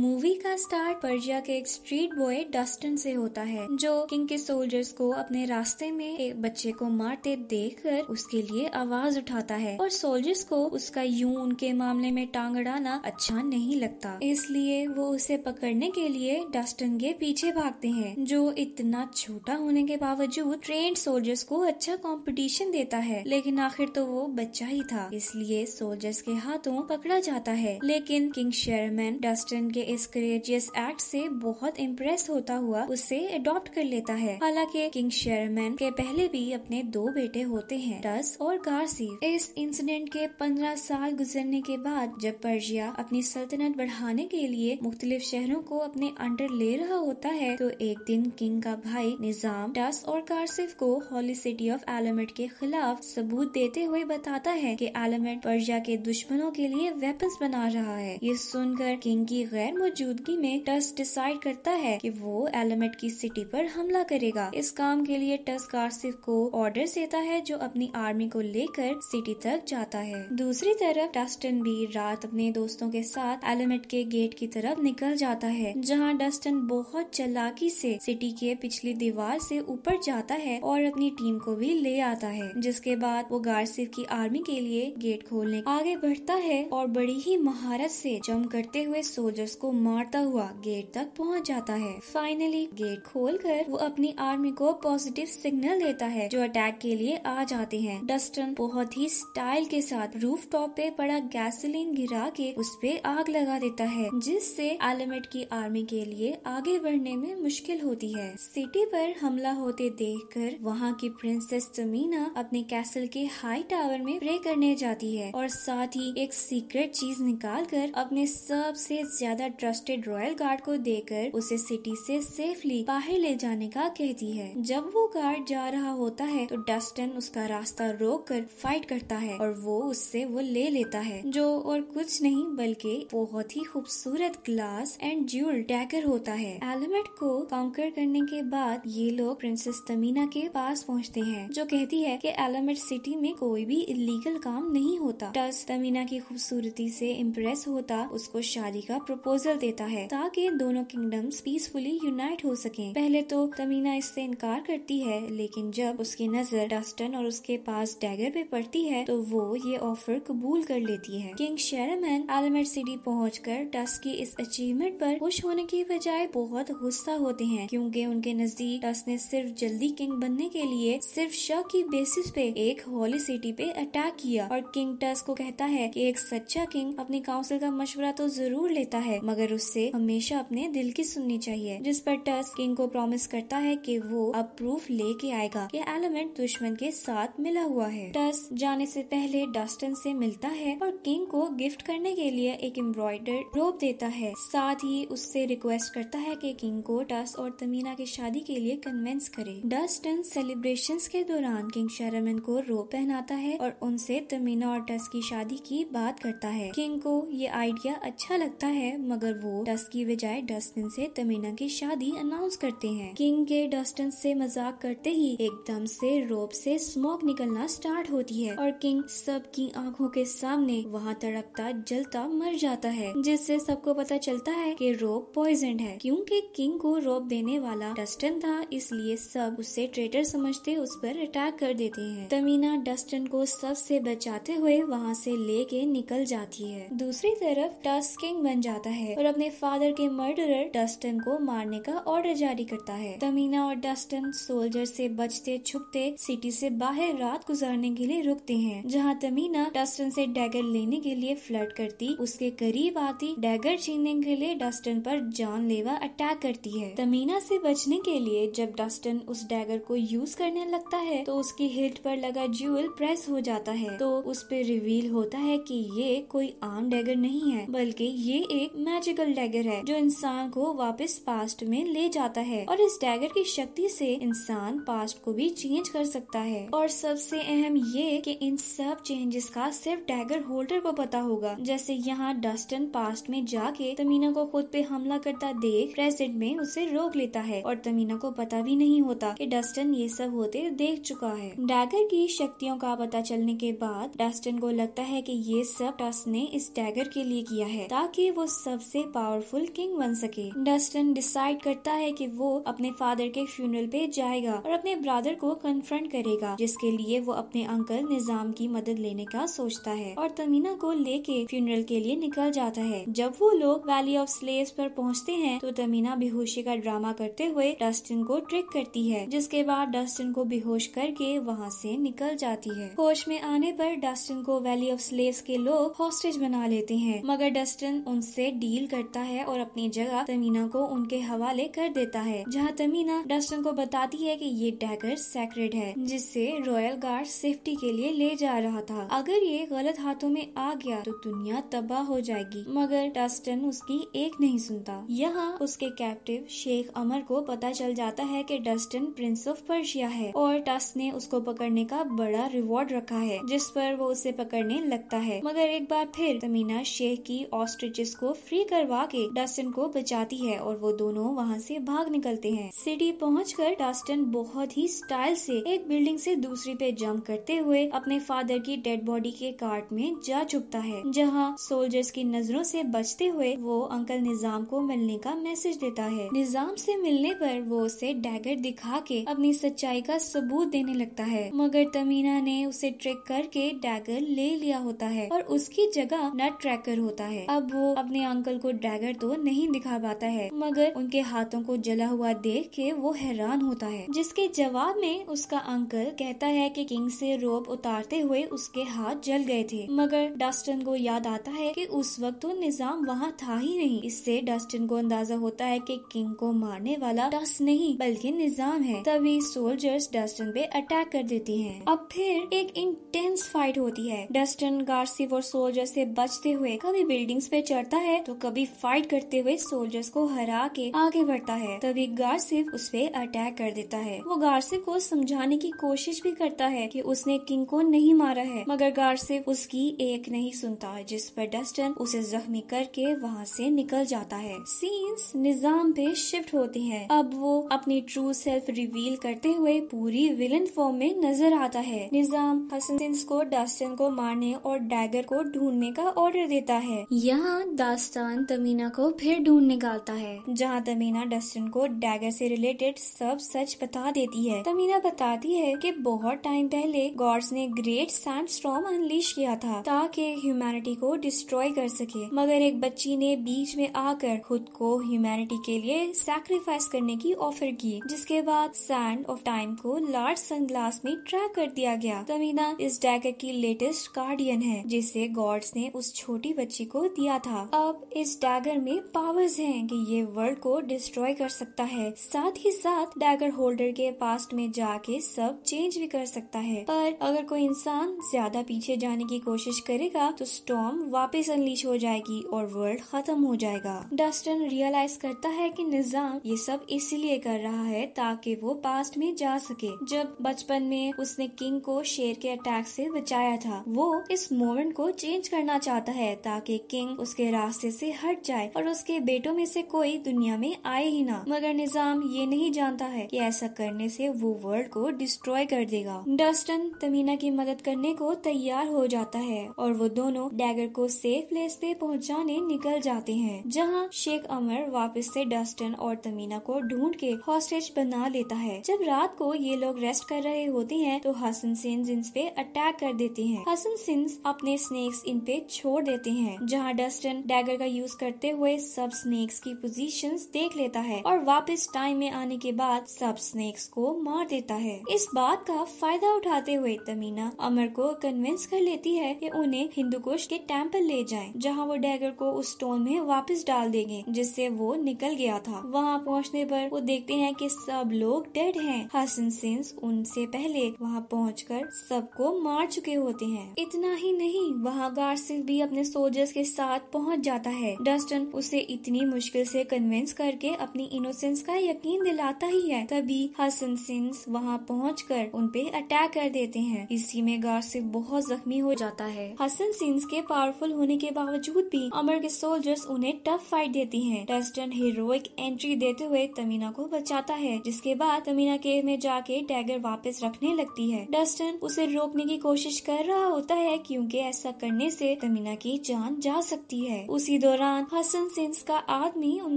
movie का start पर्जिया के एक स्ट्रीट बॉय डस्टन से होता है जो किंग के सोल्जर्स को अपने रास्ते में एक बच्चे को मारते देखकर उसके लिए आवाज उठाता है और सोल्जर्स को उसका यूं उनके मामले में टांग अड़ाना अच्छा नहीं लगता इसलिए वो उसे पकड़ने के लिए डस्टन के पीछे भागते हैं जो इतना छोटा होने के बावजूद ट्रेन सोल्जर्स को अच्छा कॉम्पिटिशन देता है लेकिन आखिर तो वो बच्चा ही था इसलिए सोल्जर्स के हाथों पकड़ा जाता है लेकिन किंग शेयरमैन डस्टन के इस करेजियस एक्ट से बहुत इम्प्रेस होता हुआ उसे अडॉप्ट कर लेता है हालांकि किंग शेरमैन के पहले भी अपने दो बेटे होते हैं टस और गारसीव इस इंसिडेंट के पंद्रह साल गुजरने के बाद जब पर्जिया अपनी सल्तनत बढ़ाने के लिए मुख्तलिफ शहरों को अपने अंडर ले रहा होता है तो एक दिन किंग का भाई निजाम टस और कारसिफ को हॉली सिटी ऑफ एलमेट के खिलाफ सबूत देते हुए बताता है कि एलमेट पर्जिया के दुश्मनों के लिए वेपन्स बना रहा है ये सुनकर किंग की गैर मौजूदगी में टस डिसाइड करता है कि वो एलमेट की सिटी पर हमला करेगा इस काम के लिए टस कार्सिफ को ऑर्डर देता है जो अपनी आर्मी को लेकर सिटी तक जाता है दूसरी तरफ डस्टन भी रात अपने दोस्तों के साथ एलमेट के गेट की तरफ निकल जाता है जहाँ डस्टन बहुत चलाकी से सिटी के पिछली दीवार से ऊपर जाता है और अपनी टीम को भी ले आता है जिसके बाद वो गार्सिफ की आर्मी के लिए गेट खोलने आगे बढ़ता है और बड़ी ही महारत से जम करते हुए सोल्जर्स को मारता हुआ गेट तक पहुंच जाता है फाइनली गेट खोलकर वो अपनी आर्मी को पॉजिटिव सिग्नल देता है जो अटैक के लिए आ जाते हैं डस्टन बहुत ही स्टाइल के साथ रूफ टॉप पे पड़ा गैसोलीन गिरा के उस पे आग लगा देता है जिससे एलिमेट की आर्मी के लिए आगे बढ़ने में मुश्किल होती है सिटी पर हमला होते देख कर वहाँ की प्रिंसेस तमीना अपने कैसल के हाई टावर में प्रे करने जाती है और साथ ही एक सीक्रेट चीज निकाल कर अपने सबसे ज्यादा ट्रस्टेड रॉयल गार्ड को देकर उसे सिटी से सेफली बाहर ले जाने का कहती है जब वो गार्ड जा रहा होता है तो डस्टन उसका रास्ता रोक कर फाइट करता है और वो उससे वो ले लेता है जो और कुछ नहीं बल्कि बहुत ही खूबसूरत ग्लास एंड ज्यूल डैगर होता है एलिमेट को काउंटर करने के बाद ये लोग प्रिंसेस तमीना के पास पहुँचते हैं जो कहती है की एलिमेट सिटी में कोई भी इलीगल काम नहीं होता डस्ट तमीना की खूबसूरती से इम्प्रेस होता उसको शादी का प्रपोजल प्रपोजल देता है ताकि दोनों किंगडम्स पीसफुली यूनाइट हो सके पहले तो तमीना इससे इनकार करती है लेकिन जब उसकी नजर डस्टन और उसके पास डैगर पे पड़ती है तो वो ये ऑफर कबूल कर लेती है किंग शेरमैन आलमेट सिटी पहुँच कर टस की इस अचीवमेंट पर खुश होने की बजाय बहुत गुस्सा होते हैं क्योंकि उनके नजदीक टस ने सिर्फ जल्दी किंग बनने के लिए सिर्फ शक की बेसिस पे एक हॉली सिटी पे अटैक किया और किंग टस को कहता है कि एक सच्चा किंग अपनी काउंसिल का मशवरा तो जरूर लेता है मगर मगर उससे हमेशा अपने दिल की सुननी चाहिए जिस पर टस किंग को प्रॉमिस करता है कि वो अब प्रूफ लेके आएगा कि एलिमेंट दुश्मन के साथ मिला हुआ है टस जाने से पहले डस्टन से मिलता है और किंग को गिफ्ट करने के लिए एक एम्ब्रॉयडर रोप देता है साथ ही उससे रिक्वेस्ट करता है कि किंग को टस और तमीना की शादी के लिए कन्विंस करे डस्टन सेलिब्रेशन के दौरान किंग शेरमन को रोप पहनाता है और उनसे तमीना और टस की शादी की बात करता है किंग को ये आइडिया अच्छा लगता है मगर पर वो डस्ट की बजाय डस्टिन से तमीना की शादी अनाउंस करते हैं किंग के डस्टिन से मजाक करते ही एकदम से रोप से स्मोक निकलना स्टार्ट होती है और किंग सबकी आंखों के सामने वहाँ तड़कता जलता मर जाता है जिससे सबको पता चलता है कि रोप पॉइजन है क्योंकि किंग को रोप देने वाला डस्टन था इसलिए सब उसे ट्रेटर समझते उस पर अटैक कर देते हैं तमीना डस्टन को सबसे बचाते हुए वहाँ से लेके निकल जाती है दूसरी तरफ टस किंग बन जाता है है और अपने फादर के मर्डरर डस्टन को मारने का ऑर्डर जारी करता है तमीना और डस्टन सोल्जर से बचते छुपते सिटी से बाहर रात गुजारने के लिए रुकते हैं जहाँ तमीना डस्टन से डैगर लेने के लिए फ्लर्ट करती उसके करीब आती डैगर छीनने के लिए डस्टन पर जानलेवा अटैक करती है तमीना से बचने के लिए जब डस्टन उस डैगर को यूज करने लगता है तो उसकी हिल्ट पर लगा ज्यूल प्रेस हो जाता है तो उस पर रिवील होता है कि ये कोई आम डैगर नहीं है बल्कि ये एक मैच मैजिकल डैगर है जो इंसान को वापस पास्ट में ले जाता है और इस डैगर की शक्ति से इंसान पास्ट को भी चेंज कर सकता है और सबसे अहम ये कि इन सब चेंजेस का सिर्फ डैगर होल्डर को पता होगा जैसे यहाँ डस्टन पास्ट में जाके तमीना को खुद पे हमला करता देख प्रेजेंट में उसे रोक लेता है और तमीना को पता भी नहीं होता कि डस्टन ये सब होते देख चुका है डैगर की शक्तियों का पता चलने के बाद डस्टन को लगता है कि ये सब टस ने इस डैगर के लिए किया है ताकि वो सब सबसे पावरफुल किंग बन सके डस्टन डिसाइड करता है कि वो अपने फादर के फ्यूनरल पे जाएगा और अपने ब्रदर को कन्फ्रंट करेगा जिसके लिए वो अपने अंकल निजाम की मदद लेने का सोचता है और तमीना को लेके फ्यूनरल के लिए निकल जाता है जब वो लोग वैली ऑफ स्लेव्स पर पहुंचते हैं तो तमीना बेहोशी का ड्रामा करते हुए डस्टिन को ट्रिक करती है जिसके बाद डस्टिन को बेहोश करके वहाँ से निकल जाती है होश में आने पर डस्टिन को वैली ऑफ स्लेव्स के लोग हॉस्टेज बना लेते हैं मगर डस्टिन उनसे डील डील करता है और अपनी जगह तमीना को उनके हवाले कर देता है जहाँ तमीना डस्टन को बताती है की ये डैगर सेक्रेड है जिससे रॉयल गार्ड सेफ्टी के लिए ले जा रहा था अगर ये गलत हाथों में आ गया तो दुनिया तबाह हो जाएगी मगर डस्टन उसकी एक नहीं सुनता यहाँ उसके कैप्टिव शेख अमर को पता चल जाता है कि डस्टन प्रिंस ऑफ पर्शिया है और टस ने उसको पकड़ने का बड़ा रिवॉर्ड रखा है जिस पर वो उसे पकड़ने लगता है मगर एक बार फिर तमीना शेख की ऑस्ट्रिचेस को फ्री करवा के डस्टिन को बचाती है और वो दोनों वहाँ से भाग निकलते हैं सिटी पहुँच कर डस्टिन बहुत ही स्टाइल से एक बिल्डिंग से दूसरी पे जंप करते हुए अपने फादर की डेड बॉडी के कार्ट में जा छुपता है जहाँ सोल्जर्स की नजरों से बचते हुए वो अंकल निजाम को मिलने का मैसेज देता है निजाम से मिलने पर वो उसे डैगर दिखा के अपनी सच्चाई का सबूत देने लगता है मगर तमीना ने उसे ट्रिक करके डैगर ले लिया होता है और उसकी जगह नट ट्रैकर होता है अब वो अपने अंकल को डैगर तो नहीं दिखा पाता है मगर उनके हाथों को जला हुआ देख के वो हैरान होता है जिसके जवाब में उसका अंकल कहता है कि किंग से रोप उतारते हुए उसके हाथ जल गए थे मगर डस्टन को याद आता है कि उस वक्त तो निजाम वहाँ था ही नहीं इससे डस्टन को अंदाजा होता है कि किंग को मारने वाला डस नहीं बल्कि निजाम है तभी सोल्जर्स डस्टन पे अटैक कर देती है अब फिर एक इंटेंस फाइट होती है डस्टन गार्सिव और सोल्जर से बचते हुए कभी बिल्डिंग्स पे चढ़ता है तो कभी कभी फाइट करते हुए सोल्जर्स को हरा के आगे बढ़ता है तभी गार्सिफ उस पर अटैक कर देता है वो गार्सिफ को समझाने की कोशिश भी करता है कि उसने किंग को नहीं मारा है मगर गार्सिफ उसकी एक नहीं सुनता जिस पर डस्टन उसे जख्मी करके वहाँ से निकल जाता है सीन्स निजाम पे शिफ्ट होती है अब वो अपनी ट्रू सेल्फ रिवील करते हुए पूरी विलन फॉर्म में नजर आता है निजाम हसन को डस्टन को मारने और डैगर को ढूंढने का ऑर्डर देता है यहाँ दास्तान डन तमीना को फिर ढूंढ निकालता है जहाँ तमीना डस्टिन को डैगर से रिलेटेड सब सच बता देती है तमीना बताती है कि बहुत टाइम पहले गॉड्स ने ग्रेट सैंड स्ट्रॉम अनलीश किया था ताकि ह्यूमैनिटी को डिस्ट्रॉय कर सके मगर एक बच्ची ने बीच में आकर खुद को ह्यूमैनिटी के लिए सैक्रिफाइस करने की ऑफर की जिसके बाद सैंड ऑफ टाइम को लार्ज ग्लास में ट्रैक कर दिया गया तमीना इस डैगर की लेटेस्ट गार्डियन है जिसे गॉड्स ने उस छोटी बच्ची को दिया था अब इस डैगर में पावर्स हैं कि ये वर्ल्ड को डिस्ट्रॉय कर सकता है साथ ही साथ डैगर होल्डर के पास्ट में जाके सब चेंज भी कर सकता है पर अगर कोई इंसान ज्यादा पीछे जाने की कोशिश करेगा तो स्टॉम वापस अनलीच हो जाएगी और वर्ल्ड खत्म हो जाएगा डस्टन रियलाइज करता है की निजाम ये सब इसीलिए कर रहा है ताकि वो पास्ट में जा सके जब बचपन में उसने किंग को शेर के अटैक से बचाया था वो इस मोमेंट को चेंज करना चाहता है ताकि किंग उसके रास्ते से हट जाए और उसके बेटों में से कोई दुनिया में आए ही ना मगर निजाम ये नहीं जानता है कि ऐसा करने से वो वर्ल्ड को डिस्ट्रॉय कर देगा डस्टन तमीना की मदद करने को तैयार हो जाता है और वो दोनों डैगर को सेफ प्लेस पे पहुंचाने निकल जाते हैं जहां शेख अमर वापस से डस्टन और तमीना को ढूंढ के हॉस्टेज बना लेता है जब रात को ये लोग रेस्ट कर रहे होते हैं तो हसन सिंह इन पे अटैक कर देते हैं हसन सिंह अपने स्नेक्स इन पे छोड़ देते हैं जहाँ डस्टन डैगर का यूज करते हुए सब स्नेक्स की पोजीशन देख लेता है और वापस टाइम में आने के बाद सब स्नेक्स को मार देता है इस बात का फायदा उठाते हुए तमीना अमर को कन्विंस कर लेती है कि उन्हें हिंदुकुश के टेम्पल ले जाए जहाँ वो डैगर को उस स्टोन में वापस डाल देंगे जिससे वो निकल गया था वहाँ पहुँचने पर वो देखते हैं कि सब लोग डेड हैं हसन सिंह उनसे पहले वहाँ कर सबको मार चुके होते हैं इतना ही नहीं वहाँ गार्सिक भी अपने सोल्जर्स के साथ पहुँच जाता है है डस्टन उसे इतनी मुश्किल से कन्विंस करके अपनी इनोसेंस का यकीन दिलाता ही है तभी हसन सिंह वहाँ पहुँच कर उनपे अटैक कर देते हैं इसी में गार्सिप बहुत जख्मी हो जाता है हसन सिंह के पावरफुल होने के बावजूद भी अमर के सोल्जर्स उन्हें टफ फाइट देती है डस्टन हीरोइक एंट्री देते हुए तमीना को बचाता है जिसके बाद तमीना केव में जाके टैगर वापस रखने लगती है डस्टन उसे रोकने की कोशिश कर रहा होता है क्योंकि ऐसा करने से तमीना की जान जा सकती है उसी दौरान दौरान हसन सिंस का आदमी उन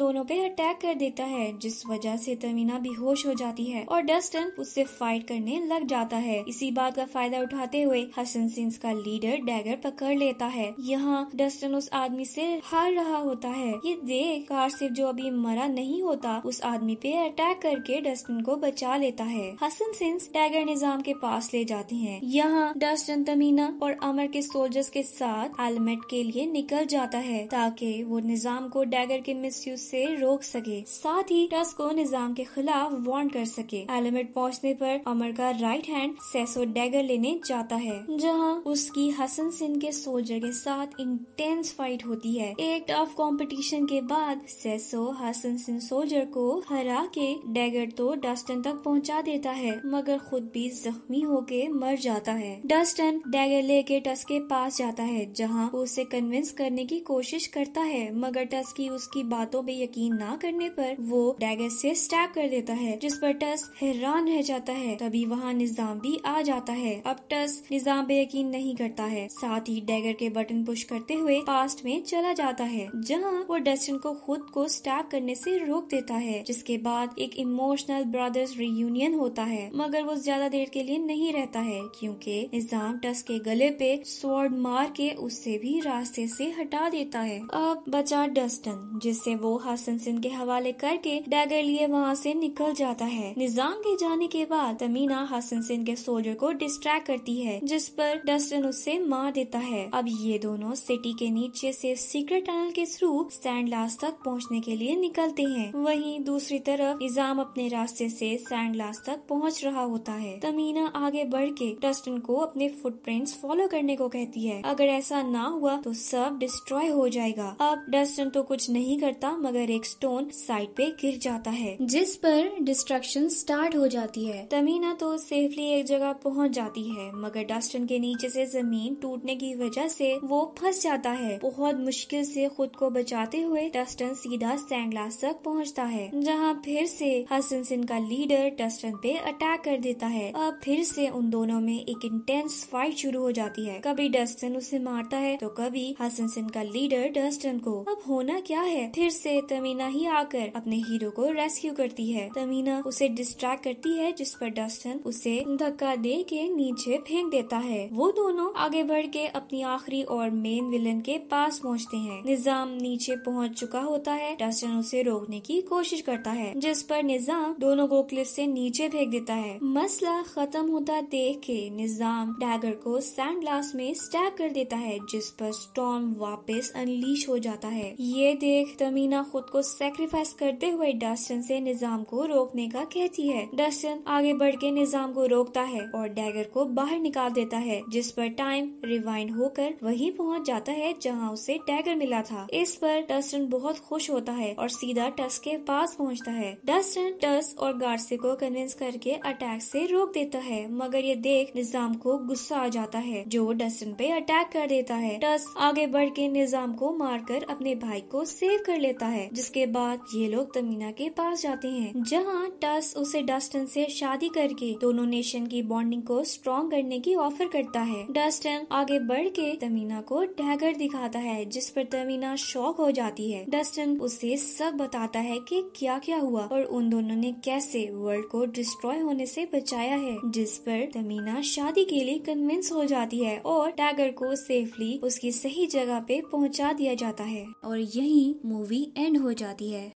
दोनों पे अटैक कर देता है जिस वजह से तमीना बेहोश हो जाती है और डस्टन उससे फाइट करने लग जाता है इसी बात का फायदा उठाते हुए हसन सिंस का लीडर डैगर पकड़ लेता है यहाँ डस्टन उस आदमी से हार रहा होता है ये देख कार सिर्फ जो अभी मरा नहीं होता उस आदमी पे अटैक करके डस्टन को बचा लेता है हसन सिंस डैगर निजाम के पास ले जाते हैं यहाँ डस्टन तमीना और अमर के सोल्जर्स के साथ एलमेट के लिए निकल जाता है ताकि रहे वो निजाम को डैगर के यूज से रोक सके साथ ही टस को निजाम के खिलाफ वार्न कर सके एलिमेट पहुंचने पर अमर का राइट हैंड सैसो डैगर लेने जाता है जहां उसकी हसन सिंह के सोल्जर के साथ इंटेंस फाइट होती है एक टफ कंपटीशन के बाद सैसो हसन सिंह सोल्जर को हरा के डैगर तो डस्टन तक पहुंचा देता है मगर खुद भी जख्मी होके मर जाता है डस्टन डैगर लेके टस के पास जाता है जहाँ उसे कन्विंस करने की कोशिश करता करता है मगर टस की उसकी बातों पे यकीन ना करने पर वो डैगर से स्टैप कर देता है जिस पर टस हैरान रह जाता है तभी वहाँ निजाम भी आ जाता है अब टस निजाम पे यकीन नहीं करता है साथ ही डैगर के बटन पुश करते हुए पास्ट में चला जाता है जहाँ वो डेस्टिन को खुद को स्टैप करने से रोक देता है जिसके बाद एक इमोशनल ब्रदर्स रियूनियन होता है मगर वो ज्यादा देर के लिए नहीं रहता है क्योंकि निजाम टस के गले पे स्वॉर्ड मार के उससे भी रास्ते से हटा देता है अब बचा डस्टन जिससे वो हसन सिंह के हवाले करके डैगर लिए वहाँ से निकल जाता है निजाम के जाने के बाद तमीना हसन सिंह के सोल्जर को डिस्ट्रैक्ट करती है जिस पर डस्टन उससे मार देता है अब ये दोनों सिटी के नीचे से सीक्रेट टनल के थ्रू सैंडलास तक पहुँचने के लिए निकलते हैं वही दूसरी तरफ निजाम अपने रास्ते से सैंडलास तक पहुँच रहा होता है तमीना आगे बढ़ के डस्टन को अपने फुटप्रिंट्स फॉलो करने को कहती है अगर ऐसा ना हुआ तो सब डिस्ट्रॉय हो जाएगा अब डस्टन तो कुछ नहीं करता मगर एक स्टोन साइड पे गिर जाता है जिस पर डिस्ट्रक्शन स्टार्ट हो जाती है तमीना तो सेफली एक जगह पहुंच जाती है मगर डस्टन के नीचे से जमीन टूटने की वजह से वो फंस जाता है बहुत मुश्किल से खुद को बचाते हुए डस्टन सीधा सैंगलास तक पहुंचता है जहां फिर से हसन सिंह का लीडर डस्टन पे अटैक कर देता है अब फिर से उन दोनों में एक इंटेंस फाइट शुरू हो जाती है कभी डस्टन उसे मारता है तो कभी हसन सिंह का लीडर डस्टन ईस्टर्न को अब होना क्या है फिर से तमीना ही आकर अपने हीरो को रेस्क्यू करती है तमीना उसे डिस्ट्रैक्ट करती है जिस पर डस्टन उसे धक्का दे के नीचे फेंक देता है वो दोनों आगे बढ़ के अपनी आखिरी और मेन विलन के पास पहुँचते है निजाम नीचे पहुँच चुका होता है डस्टन उसे रोकने की कोशिश करता है जिस पर निजाम दोनों को क्लिफ से नीचे फेंक देता है मसला खत्म होता देख के निजाम डैगर को सैंड ग्लास में स्टैप कर देता है जिस पर स्टॉर्म वापस अनलीश हो जाता है ये देख तमीना खुद को सेक्रीफाइस करते हुए डस्टन से निजाम को रोकने का कहती है डस्टन आगे बढ़ के निजाम को रोकता है और डैगर को बाहर निकाल देता है जिस पर टाइम रिवाइंड होकर वही पहुंच जाता है जहां उसे डैगर मिला था इस पर डस्टन बहुत खुश होता है और सीधा टस के पास पहुंचता है डस्टन टस और गार्से को कन्विंस करके अटैक से रोक देता है मगर ये देख निजाम को गुस्सा आ जाता है जो डस्टन पे अटैक कर देता है टस आगे बढ़ के निजाम को मार मारकर अपने भाई को सेव कर लेता है जिसके बाद ये लोग तमीना के पास जाते हैं जहाँ टस उसे डस्टन से शादी करके दोनों नेशन की बॉन्डिंग को स्ट्रॉन्ग करने की ऑफर करता है डस्टन आगे बढ़ के तमीना को डैगर दिखाता है जिस पर तमीना शॉक हो जाती है डस्टन उसे सब बताता है कि क्या क्या हुआ और उन दोनों ने कैसे वर्ल्ड को डिस्ट्रॉय होने से बचाया है जिस पर तमीना शादी के लिए कन्विंस हो जाती है और टैगर को सेफली उसकी सही जगह पे पहुंचा दिया जाता जाता है और यही मूवी एंड हो जाती है